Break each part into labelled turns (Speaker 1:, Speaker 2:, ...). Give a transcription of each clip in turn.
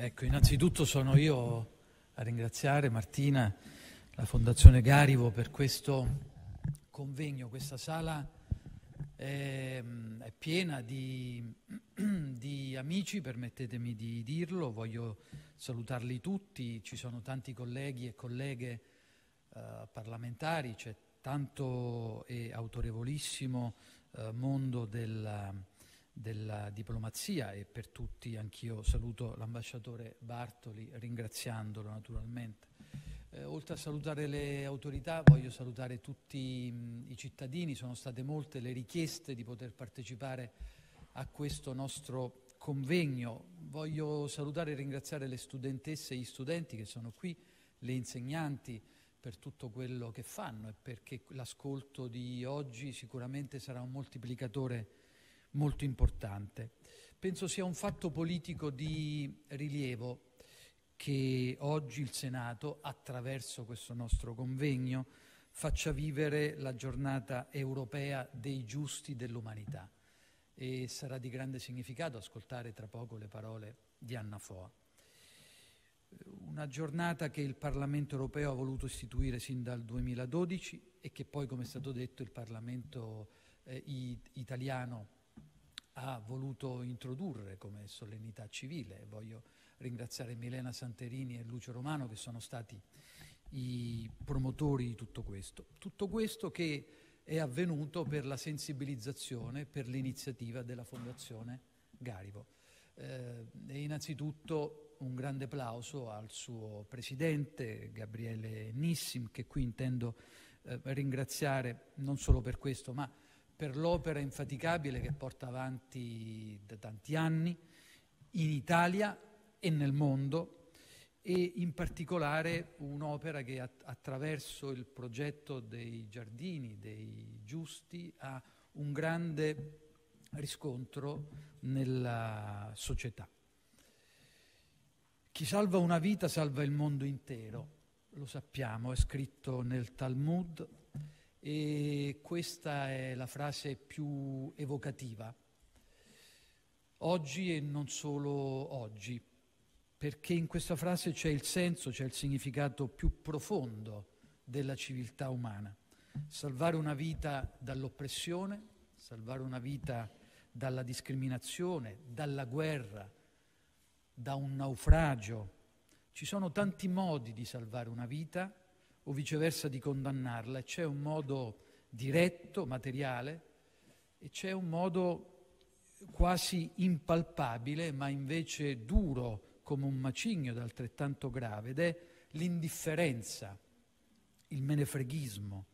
Speaker 1: Ecco, innanzitutto sono io a ringraziare Martina, la Fondazione Garivo per questo convegno. Questa sala è, è piena di, di, amici, permettetemi di dirlo, voglio salutarli tutti, ci sono tanti colleghi e colleghe eh, parlamentari, c'è tanto e autorevolissimo eh, mondo della della diplomazia e per tutti anch'io saluto l'ambasciatore Bartoli ringraziandolo naturalmente. Eh, oltre a salutare le autorità voglio salutare tutti mh, i cittadini, sono state molte le richieste di poter partecipare a questo nostro convegno. Voglio salutare e ringraziare le studentesse e gli studenti che sono qui, le insegnanti per tutto quello che fanno e perché l'ascolto di oggi sicuramente sarà un moltiplicatore molto importante. Penso sia un fatto politico di rilievo che oggi il Senato, attraverso questo nostro convegno, faccia vivere la giornata europea dei giusti dell'umanità. E sarà di grande significato ascoltare tra poco le parole di Anna Foa. Una giornata che il Parlamento europeo ha voluto istituire sin dal 2012 e che poi, come è stato detto, il Parlamento eh, italiano ha voluto introdurre come solennità civile. Voglio ringraziare Milena Santerini e Lucio Romano che sono stati i promotori di tutto questo. Tutto questo che è avvenuto per la sensibilizzazione, per l'iniziativa della Fondazione Garivo. Eh, e innanzitutto un grande applauso al suo presidente Gabriele Nissim, che qui intendo eh, ringraziare non solo per questo, ma per l'opera infaticabile che porta avanti da tanti anni in Italia e nel mondo e in particolare un'opera che att- attraverso il progetto dei giardini, dei giusti, ha un grande riscontro nella società. Chi salva una vita salva il mondo intero, lo sappiamo, è scritto nel Talmud, e questa è la frase più evocativa. Oggi e non solo oggi, perché in questa frase c'è il senso, c'è il significato più profondo della civiltà umana. Salvare una vita dall'oppressione, salvare una vita dalla discriminazione, dalla guerra, da un naufragio. Ci sono tanti modi di salvare una vita o viceversa di condannarla, c'è un modo diretto, materiale, e c'è un modo quasi impalpabile, ma invece duro come un macigno ed altrettanto grave, ed è l'indifferenza, il menefreghismo.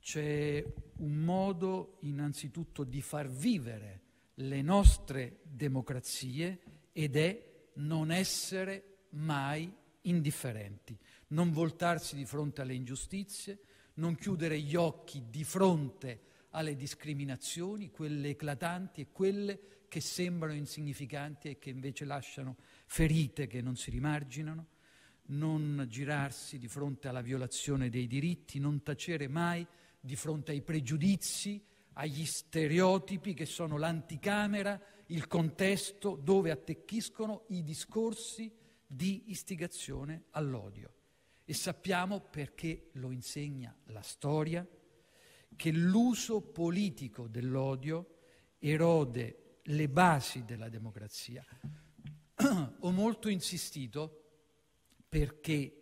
Speaker 1: C'è un modo innanzitutto di far vivere le nostre democrazie ed è non essere mai indifferenti, non voltarsi di fronte alle ingiustizie, non chiudere gli occhi di fronte alle discriminazioni, quelle eclatanti e quelle che sembrano insignificanti e che invece lasciano ferite che non si rimarginano, non girarsi di fronte alla violazione dei diritti, non tacere mai di fronte ai pregiudizi, agli stereotipi che sono l'anticamera, il contesto dove attecchiscono i discorsi di istigazione all'odio. E sappiamo perché lo insegna la storia, che l'uso politico dell'odio erode le basi della democrazia. Ho molto insistito perché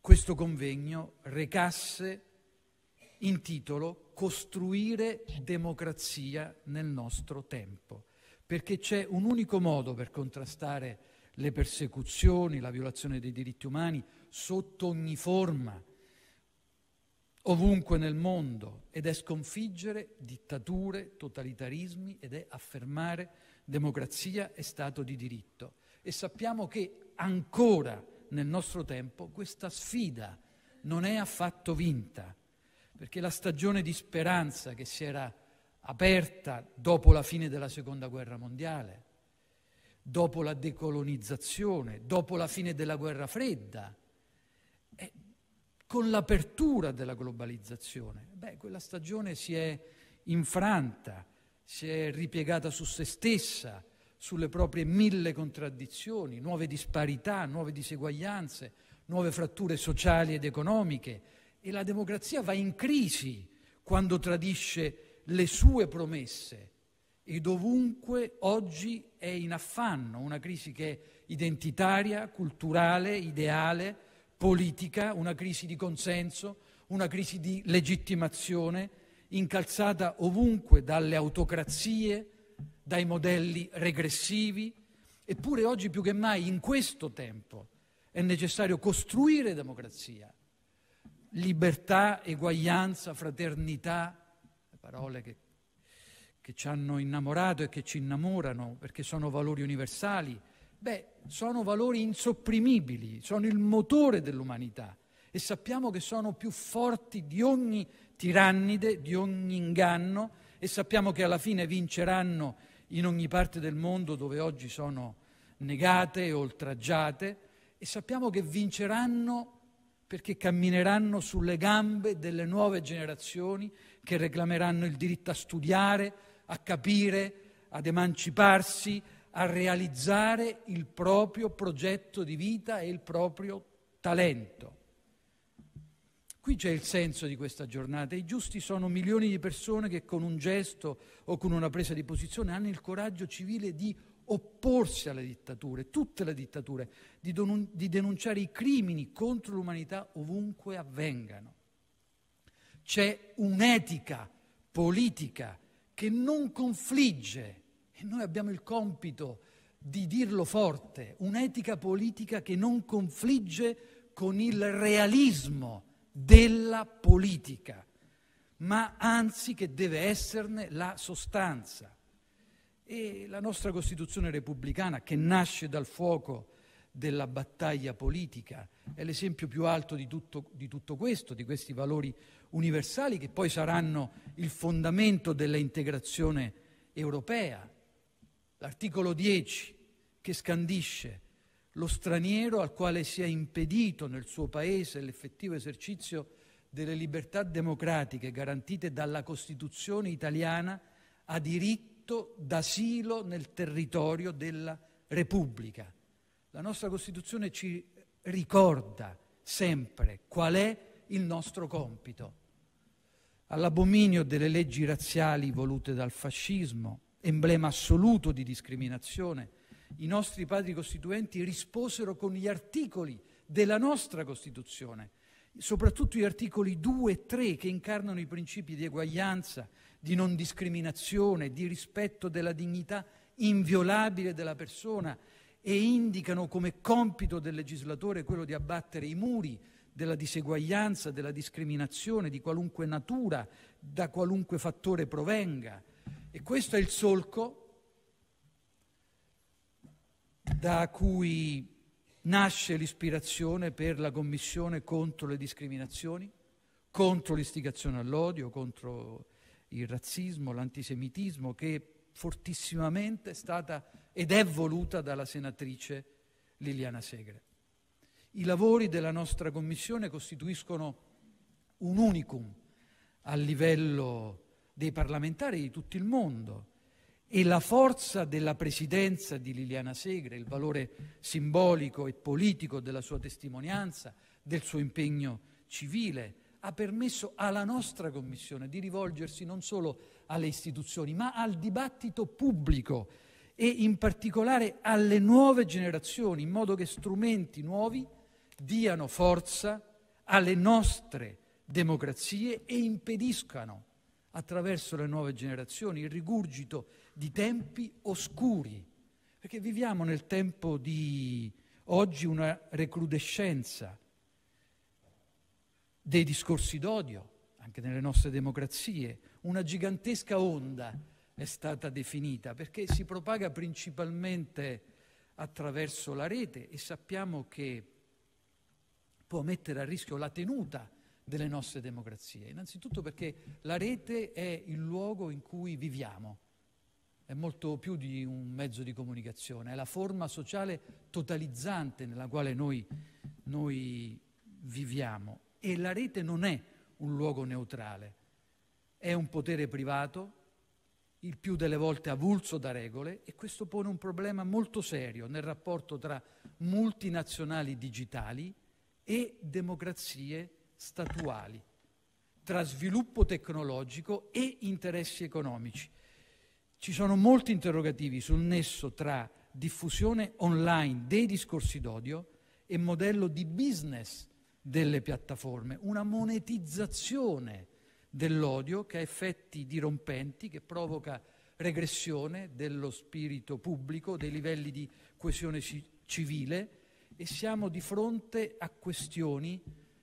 Speaker 1: questo convegno recasse in titolo Costruire democrazia nel nostro tempo, perché c'è un unico modo per contrastare la le persecuzioni, la violazione dei diritti umani sotto ogni forma, ovunque nel mondo, ed è sconfiggere dittature, totalitarismi ed è affermare democrazia e Stato di diritto. E sappiamo che ancora nel nostro tempo questa sfida non è affatto vinta, perché la stagione di speranza che si era aperta dopo la fine della Seconda Guerra Mondiale, dopo la decolonizzazione, dopo la fine della guerra fredda, eh, con l'apertura della globalizzazione. Beh, quella stagione si è infranta, si è ripiegata su se stessa, sulle proprie mille contraddizioni, nuove disparità, nuove diseguaglianze, nuove fratture sociali ed economiche e la democrazia va in crisi quando tradisce le sue promesse e dovunque oggi è in affanno una crisi che è identitaria, culturale, ideale, politica, una crisi di consenso, una crisi di legittimazione, incalzata ovunque dalle autocrazie, dai modelli regressivi. Eppure oggi più che mai in questo tempo è necessario costruire democrazia, libertà, eguaglianza, fraternità, parole che che ci hanno innamorato e che ci innamorano, perché sono valori universali, beh, sono valori insopprimibili, sono il motore dell'umanità e sappiamo che sono più forti di ogni tirannide, di ogni inganno e sappiamo che alla fine vinceranno in ogni parte del mondo dove oggi sono negate e oltraggiate e sappiamo che vinceranno perché cammineranno sulle gambe delle nuove generazioni che reclameranno il diritto a studiare, a capire, ad emanciparsi, a realizzare il proprio progetto di vita e il proprio talento. Qui c'è il senso di questa giornata. I giusti sono milioni di persone che con un gesto o con una presa di posizione hanno il coraggio civile di opporsi alle dittature, tutte le dittature, di, don- di denunciare i crimini contro l'umanità ovunque avvengano. C'è un'etica politica che non confligge, e noi abbiamo il compito di dirlo forte, un'etica politica che non confligge con il realismo della politica, ma anzi che deve esserne la sostanza. E la nostra Costituzione repubblicana, che nasce dal fuoco della battaglia politica. È l'esempio più alto di tutto, di tutto questo, di questi valori universali che poi saranno il fondamento dell'integrazione europea. L'articolo 10 che scandisce lo straniero al quale sia impedito nel suo paese l'effettivo esercizio delle libertà democratiche garantite dalla Costituzione italiana ha diritto d'asilo nel territorio della Repubblica. La nostra Costituzione ci ricorda sempre qual è il nostro compito. All'abominio delle leggi razziali volute dal fascismo, emblema assoluto di discriminazione, i nostri padri costituenti risposero con gli articoli della nostra Costituzione, soprattutto gli articoli 2 e 3 che incarnano i principi di eguaglianza, di non discriminazione, di rispetto della dignità inviolabile della persona e indicano come compito del legislatore quello di abbattere i muri della diseguaglianza, della discriminazione di qualunque natura, da qualunque fattore provenga. E questo è il solco da cui nasce l'ispirazione per la Commissione contro le discriminazioni, contro l'istigazione all'odio, contro il razzismo, l'antisemitismo, che fortissimamente stata ed è voluta dalla senatrice Liliana Segre. I lavori della nostra Commissione costituiscono un unicum a livello dei parlamentari di tutto il mondo e la forza della presidenza di Liliana Segre, il valore simbolico e politico della sua testimonianza, del suo impegno civile, ha permesso alla nostra Commissione di rivolgersi non solo alle istituzioni, ma al dibattito pubblico e in particolare alle nuove generazioni, in modo che strumenti nuovi diano forza alle nostre democrazie e impediscano attraverso le nuove generazioni il rigurgito di tempi oscuri, perché viviamo nel tempo di oggi una recrudescenza dei discorsi d'odio, anche nelle nostre democrazie. Una gigantesca onda è stata definita perché si propaga principalmente attraverso la rete e sappiamo che può mettere a rischio la tenuta delle nostre democrazie. Innanzitutto perché la rete è il luogo in cui viviamo, è molto più di un mezzo di comunicazione, è la forma sociale totalizzante nella quale noi, noi viviamo. E la rete non è un luogo neutrale, è un potere privato, il più delle volte avulso da regole, e questo pone un problema molto serio nel rapporto tra multinazionali digitali e democrazie statuali, tra sviluppo tecnologico e interessi economici. Ci sono molti interrogativi sul nesso tra diffusione online dei discorsi d'odio e modello di business delle piattaforme, una monetizzazione dell'odio che ha effetti dirompenti, che provoca regressione dello spirito pubblico, dei livelli di coesione ci- civile e siamo di fronte a questioni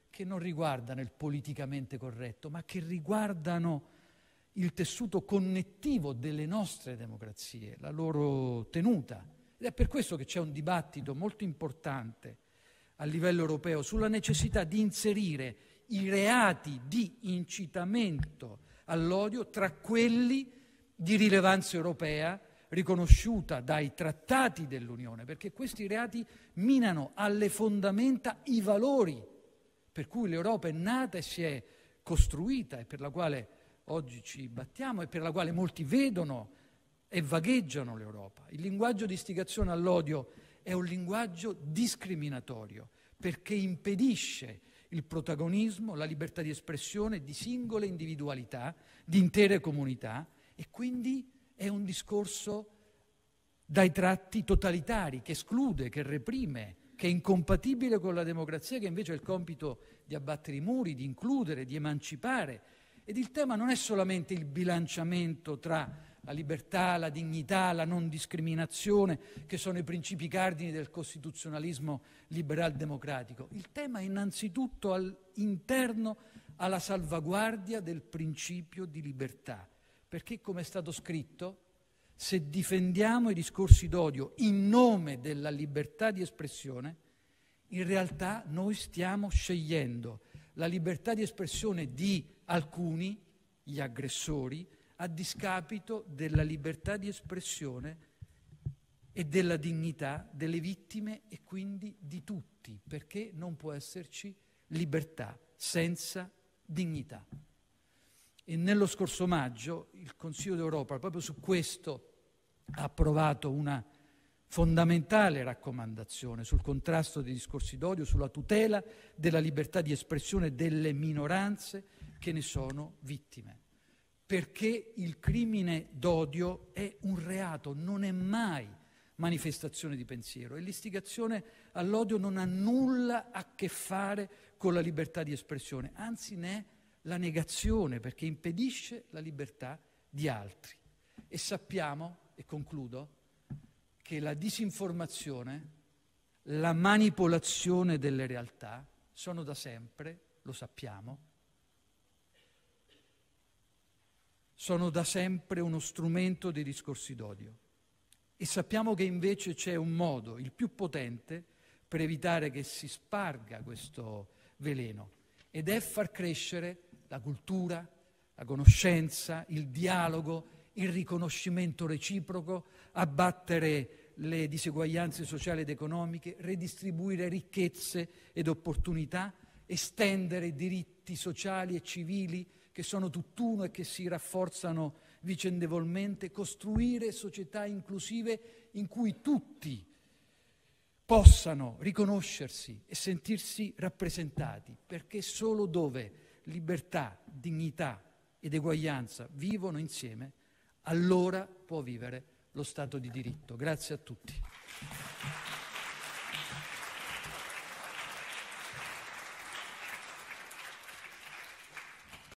Speaker 1: che non riguardano il politicamente corretto, ma che riguardano il tessuto connettivo delle nostre democrazie, la loro tenuta. Ed è per questo che c'è un dibattito molto importante a livello europeo sulla necessità di inserire i reati di incitamento all'odio tra quelli di rilevanza europea riconosciuta dai trattati dell'Unione, perché questi reati minano alle fondamenta i valori per cui l'Europa è nata e si è costruita e per la quale oggi ci battiamo e per la quale molti vedono e vagheggiano l'Europa. Il linguaggio di istigazione all'odio è un linguaggio discriminatorio perché impedisce il protagonismo, la libertà di espressione di singole individualità, di intere comunità e quindi è un discorso dai tratti totalitari che esclude, che reprime, che è incompatibile con la democrazia che invece ha il compito di abbattere i muri, di includere, di emancipare, ed il tema non è solamente il bilanciamento tra la libertà, la dignità, la non discriminazione, che sono i principi cardini del costituzionalismo liberal democratico. Il tema è innanzitutto all'interno alla salvaguardia del principio di libertà, perché come è stato scritto, se difendiamo i discorsi d'odio in nome della libertà di espressione, in realtà noi stiamo scegliendo la libertà di espressione di alcuni, gli aggressori, a discapito della libertà di espressione e della dignità delle vittime e quindi di tutti, perché non può esserci libertà senza dignità. E nello scorso maggio il Consiglio d'Europa proprio su questo ha approvato una fondamentale raccomandazione sul contrasto dei discorsi d'odio, sulla tutela della libertà di espressione delle minoranze che ne sono vittime. Perché il crimine d'odio è un reato, non è mai manifestazione di pensiero e l'istigazione all'odio non ha nulla a che fare con la libertà di espressione, anzi ne è la negazione perché impedisce la libertà di altri. E sappiamo, e concludo, che la disinformazione, la manipolazione delle realtà sono da sempre, lo sappiamo, sono da sempre uno strumento dei discorsi d'odio. E sappiamo che invece c'è un modo, il più potente, per evitare che si sparga questo veleno, ed è far crescere la cultura, la conoscenza, il dialogo, il riconoscimento reciproco, abbattere le diseguaglianze sociali ed economiche, redistribuire ricchezze ed opportunità, estendere diritti sociali e civili che sono tutt'uno e che si rafforzano vicendevolmente, costruire società inclusive in cui tutti possano riconoscersi e sentirsi rappresentati, perché solo dove libertà, dignità ed eguaglianza vivono insieme, allora può vivere lo Stato di diritto. Grazie a tutti.